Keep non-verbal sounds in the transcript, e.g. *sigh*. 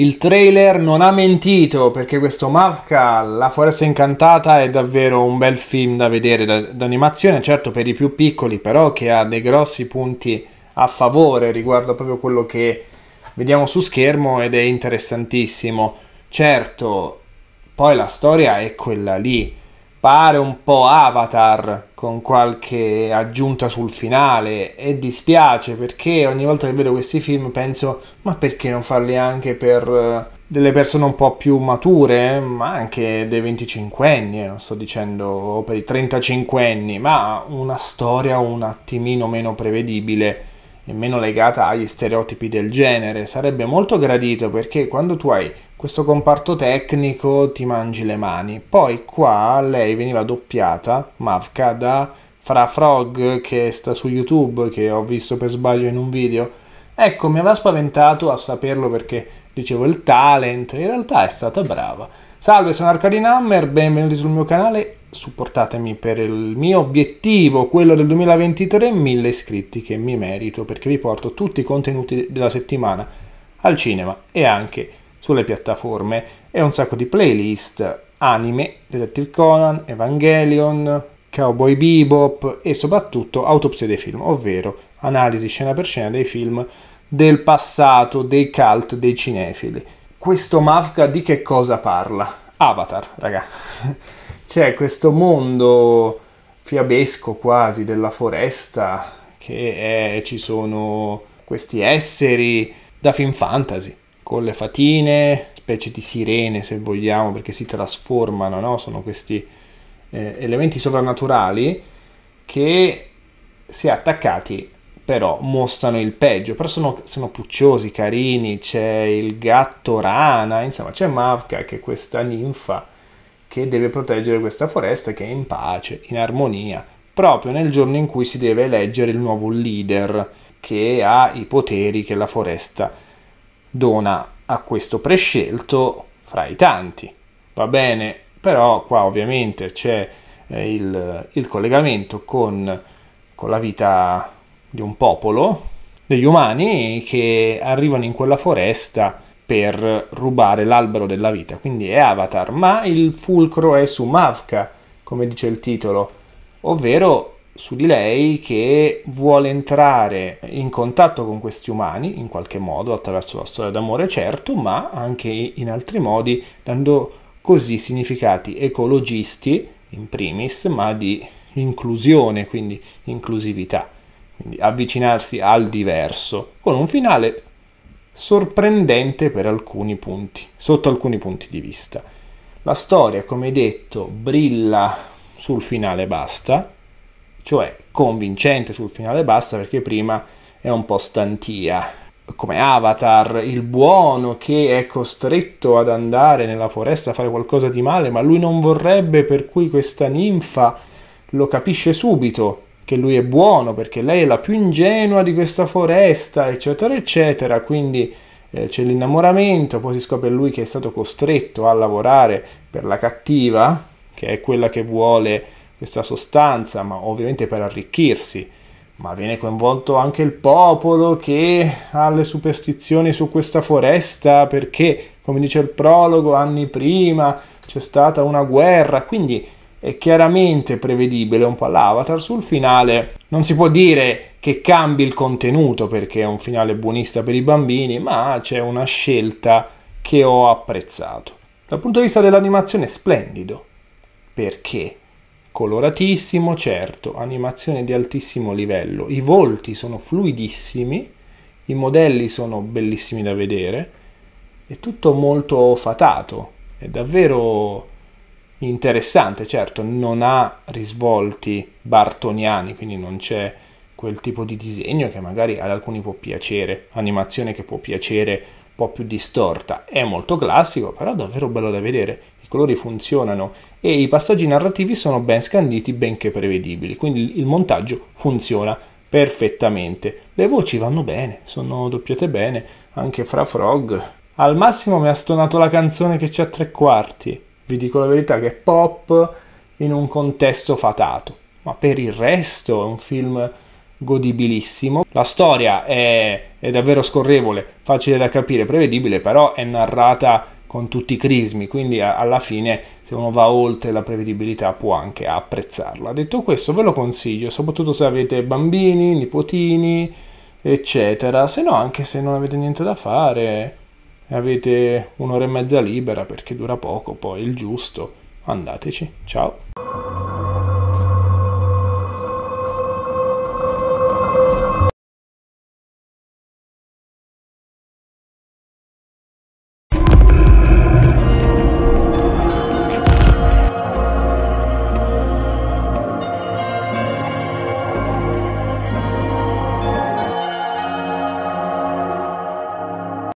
Il trailer non ha mentito perché questo Mavka, La foresta incantata, è davvero un bel film da vedere da, d'animazione, certo per i più piccoli, però che ha dei grossi punti a favore riguardo proprio quello che vediamo su schermo ed è interessantissimo. Certo, poi la storia è quella lì pare un po' Avatar con qualche aggiunta sul finale e dispiace perché ogni volta che vedo questi film penso ma perché non farli anche per eh, delle persone un po' più mature, ma anche dei 25 anni, eh, non sto dicendo per i 35 anni, ma una storia un attimino meno prevedibile e meno legata agli stereotipi del genere. Sarebbe molto gradito perché quando tu hai questo comparto tecnico ti mangi le mani. Poi qua lei veniva doppiata, Mavka, da Fra Frog che sta su YouTube, che ho visto per sbaglio in un video. Ecco, mi aveva spaventato a saperlo perché dicevo il talent, in realtà è stata brava. Salve, sono Arcadin Hammer, benvenuti sul mio canale, supportatemi per il mio obiettivo, quello del 2023, mille iscritti che mi merito perché vi porto tutti i contenuti della settimana al cinema e anche sulle piattaforme e un sacco di playlist anime, Detective Conan, Evangelion, Cowboy Bebop e soprattutto autopsia dei film, ovvero analisi scena per scena dei film del passato, dei cult, dei cinefili. Questo Mavka di che cosa parla? Avatar, raga. *laughs* C'è questo mondo fiabesco quasi della foresta che è, ci sono questi esseri da film fantasy con le fatine, specie di sirene se vogliamo, perché si trasformano, no? sono questi eh, elementi sovrannaturali che se attaccati però mostrano il peggio, però sono, sono pucciosi, carini, c'è il gatto rana, insomma c'è Mavka che è questa ninfa che deve proteggere questa foresta che è in pace, in armonia, proprio nel giorno in cui si deve eleggere il nuovo leader che ha i poteri che la foresta ha dona a questo prescelto fra i tanti. Va bene, però qua ovviamente c'è eh, il, il collegamento con, con la vita di un popolo, degli umani, che arrivano in quella foresta per rubare l'albero della vita, quindi è Avatar, ma il fulcro è su Mavka, come dice il titolo, ovvero su di lei che vuole entrare in contatto con questi umani in qualche modo attraverso la storia d'amore certo ma anche in altri modi dando così significati ecologisti in primis ma di inclusione quindi inclusività quindi avvicinarsi al diverso con un finale sorprendente per alcuni punti sotto alcuni punti di vista la storia come detto brilla sul finale basta cioè convincente sul finale basta perché prima è un po' stantia. Come Avatar, il buono che è costretto ad andare nella foresta a fare qualcosa di male, ma lui non vorrebbe, per cui questa ninfa lo capisce subito che lui è buono perché lei è la più ingenua di questa foresta, eccetera, eccetera. Quindi eh, c'è l'innamoramento, poi si scopre lui che è stato costretto a lavorare per la cattiva, che è quella che vuole questa sostanza, ma ovviamente per arricchirsi, ma viene coinvolto anche il popolo che ha le superstizioni su questa foresta perché, come dice il prologo, anni prima c'è stata una guerra, quindi è chiaramente prevedibile un po' l'avatar. Sul finale non si può dire che cambi il contenuto perché è un finale buonista per i bambini, ma c'è una scelta che ho apprezzato. Dal punto di vista dell'animazione è splendido. Perché? coloratissimo, certo, animazione di altissimo livello, i volti sono fluidissimi, i modelli sono bellissimi da vedere, è tutto molto fatato, è davvero interessante, certo, non ha risvolti bartoniani, quindi non c'è quel tipo di disegno che magari ad alcuni può piacere, animazione che può piacere un po' più distorta, è molto classico, però davvero bello da vedere colori funzionano e i passaggi narrativi sono ben scanditi benché prevedibili, quindi il montaggio funziona perfettamente. Le voci vanno bene, sono doppiate bene, anche fra Frog. Al massimo mi ha stonato la canzone che c'è a tre quarti, vi dico la verità che è pop in un contesto fatato, ma per il resto è un film godibilissimo. La storia è, è davvero scorrevole, facile da capire, prevedibile, però è narrata con tutti i crismi, quindi alla fine se uno va oltre la prevedibilità può anche apprezzarla. Detto questo ve lo consiglio, soprattutto se avete bambini, nipotini, eccetera, se no anche se non avete niente da fare, e avete un'ora e mezza libera perché dura poco, poi il giusto, andateci, ciao!